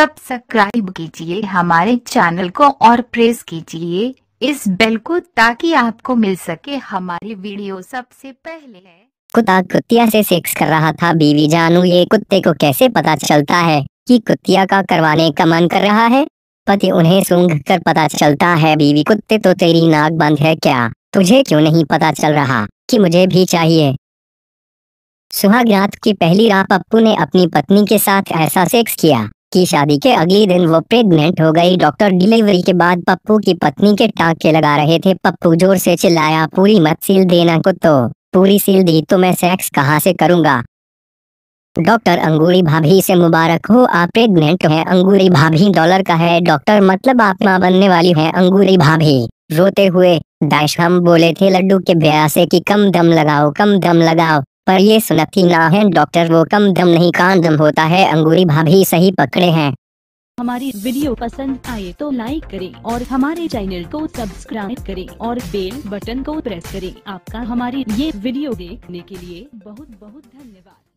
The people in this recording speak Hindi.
सब्सक्राइब कीजिए हमारे चैनल को और प्रेस कीजिए इस बेल को ताकि आपको मिल सके हमारी वीडियो सबसे पहले कुत्ता कुत्तिया से सेक्स कर रहा था बीवी जानू ये कुत्ते को कैसे पता चलता है कि कुत्तिया का करवाने का मन कर रहा है पति उन्हें सूंघ कर पता चलता है बीवी कुत्ते तो तेरी नाक बंद है क्या तुझे क्यों नहीं पता चल रहा कि मुझे भी चाहिए सुहाग रात की पहली रात पप्पू ने अपनी पत्नी के साथ ऐसा सेक्स किया की शादी के अगले दिन वो प्रेग्नेंट हो गई डॉक्टर डिलीवरी के बाद पप्पू की पत्नी के टाके लगा रहे थे पप्पू जोर से चिल्लाया पूरी मत सील देना को तो पूरी सील दी तो मैं सेक्स कहाँ से करूँगा डॉक्टर अंगूरी भाभी से मुबारक हो आप प्रेग्नेंट हैं अंगूरी भाभी डॉलर का है डॉक्टर मतलब आप माँ बनने वाली हैं अंगूरी भाभी रोते हुए दाइश हम बोले थे लड्डू के ब्याह से कि कम दम लगाओ कम दम लगाओ पर ये सुनती ना है डॉक्टर वो कम दम नहीं कान दम होता है अंगूरी भाभी सही पकड़े हैं हमारी वीडियो पसंद आए तो लाइक करें और हमारे चैनल को सब्सक्राइब करें और बेल बटन को प्रेस करें आपका हमारी ये वीडियो देखने के लिए बहुत बहुत धन्यवाद